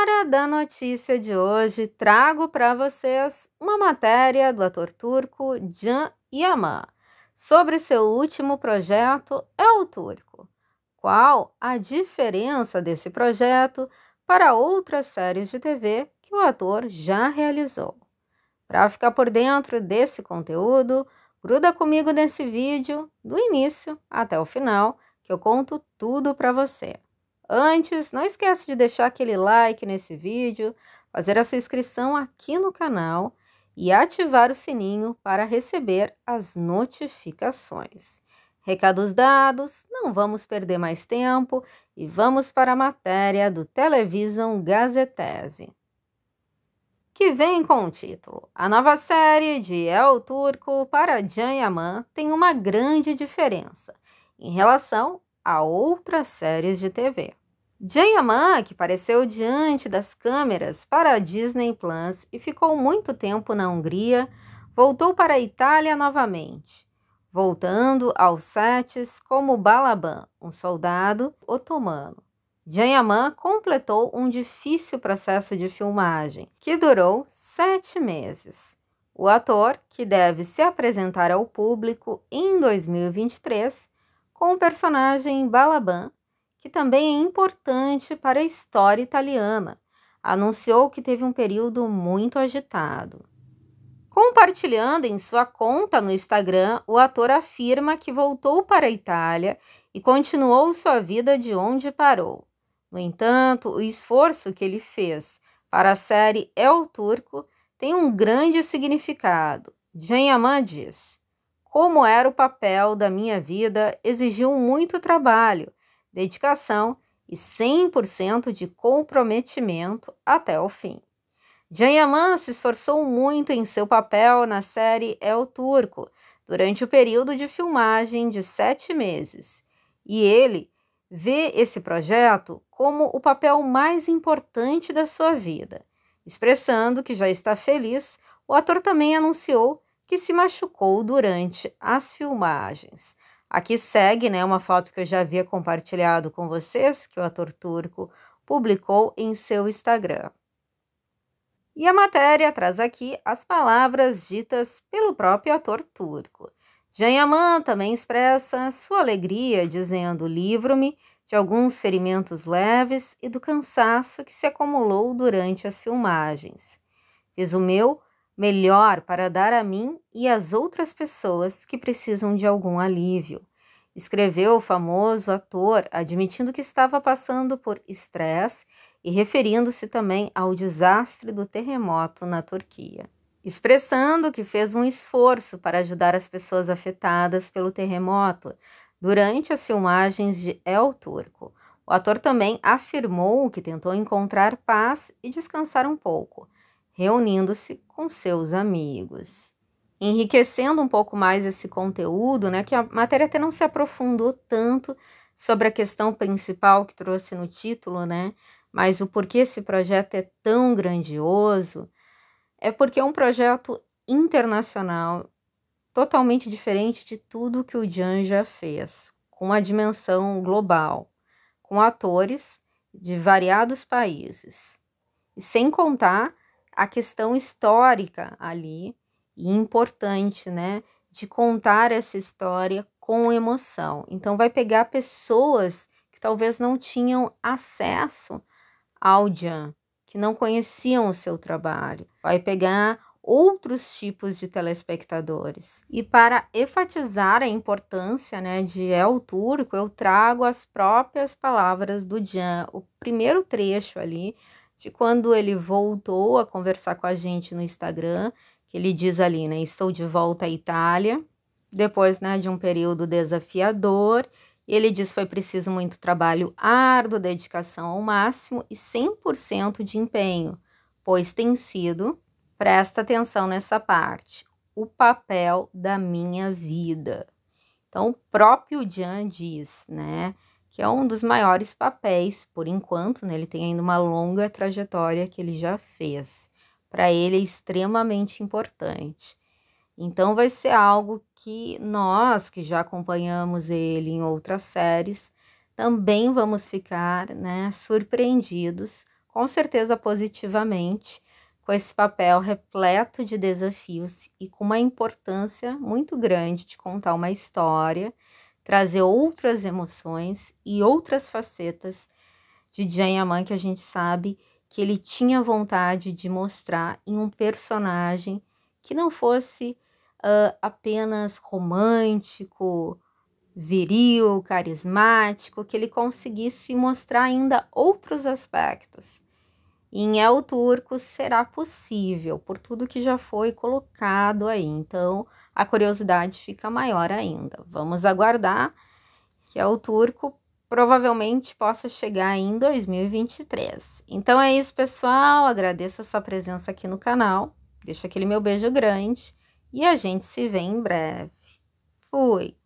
hora da notícia de hoje, trago para vocês uma matéria do ator turco Can Yaman sobre seu último projeto É o Turco. Qual a diferença desse projeto para outras séries de TV que o ator já realizou? Para ficar por dentro desse conteúdo, gruda comigo nesse vídeo do início até o final que eu conto tudo para você. Antes, não esquece de deixar aquele like nesse vídeo, fazer a sua inscrição aqui no canal e ativar o sininho para receber as notificações. Recados dados, não vamos perder mais tempo e vamos para a matéria do Television Gazetese, que vem com o título A nova série de El Turco para Jan Yaman tem uma grande diferença em relação a outras séries de TV. Jayaman, que apareceu diante das câmeras para a Disney Plus e ficou muito tempo na Hungria, voltou para a Itália novamente, voltando aos sets como Balaban, um soldado otomano. Jayaman completou um difícil processo de filmagem, que durou sete meses. O ator, que deve se apresentar ao público em 2023 com o personagem Balaban, que também é importante para a história italiana. Anunciou que teve um período muito agitado. Compartilhando em sua conta no Instagram, o ator afirma que voltou para a Itália e continuou sua vida de onde parou. No entanto, o esforço que ele fez para a série É o Turco tem um grande significado. Janyaman diz: Como era o papel da minha vida, exigiu muito trabalho dedicação e 100% de comprometimento até o fim. Jan Yaman se esforçou muito em seu papel na série El Turco durante o período de filmagem de sete meses, e ele vê esse projeto como o papel mais importante da sua vida. Expressando que já está feliz, o ator também anunciou que se machucou durante as filmagens. Aqui segue né, uma foto que eu já havia compartilhado com vocês, que o ator turco publicou em seu Instagram. E a matéria traz aqui as palavras ditas pelo próprio ator turco. Yaman também expressa sua alegria, dizendo: Livro-me de alguns ferimentos leves e do cansaço que se acumulou durante as filmagens. Fiz o meu melhor para dar a mim e às outras pessoas que precisam de algum alívio. Escreveu o famoso ator, admitindo que estava passando por estresse e referindo-se também ao desastre do terremoto na Turquia. Expressando que fez um esforço para ajudar as pessoas afetadas pelo terremoto durante as filmagens de El Turco. O ator também afirmou que tentou encontrar paz e descansar um pouco reunindo-se com seus amigos. Enriquecendo um pouco mais esse conteúdo, né, que a matéria até não se aprofundou tanto sobre a questão principal que trouxe no título, né, mas o porquê esse projeto é tão grandioso é porque é um projeto internacional totalmente diferente de tudo que o Jan já fez, com uma dimensão global, com atores de variados países. E sem contar a questão histórica ali e importante, né? De contar essa história com emoção. Então, vai pegar pessoas que talvez não tinham acesso ao Jan, que não conheciam o seu trabalho. Vai pegar outros tipos de telespectadores. E para enfatizar a importância né, de El é Turco, eu trago as próprias palavras do Jan, o primeiro trecho ali de quando ele voltou a conversar com a gente no Instagram, que ele diz ali, né? Estou de volta à Itália, depois né, de um período desafiador. E ele diz foi preciso muito trabalho árduo, dedicação ao máximo e 100% de empenho, pois tem sido, presta atenção nessa parte, o papel da minha vida. Então, o próprio Jan diz, né? que é um dos maiores papéis, por enquanto, né? Ele tem ainda uma longa trajetória que ele já fez. Para ele é extremamente importante. Então vai ser algo que nós que já acompanhamos ele em outras séries também vamos ficar, né, surpreendidos, com certeza positivamente, com esse papel repleto de desafios e com uma importância muito grande de contar uma história trazer outras emoções e outras facetas de Janyaman que a gente sabe que ele tinha vontade de mostrar em um personagem que não fosse uh, apenas romântico, viril, carismático, que ele conseguisse mostrar ainda outros aspectos em El Turco será possível, por tudo que já foi colocado aí. Então, a curiosidade fica maior ainda. Vamos aguardar que El Turco provavelmente possa chegar em 2023. Então é isso, pessoal. Agradeço a sua presença aqui no canal. Deixa aquele meu beijo grande e a gente se vê em breve. Fui!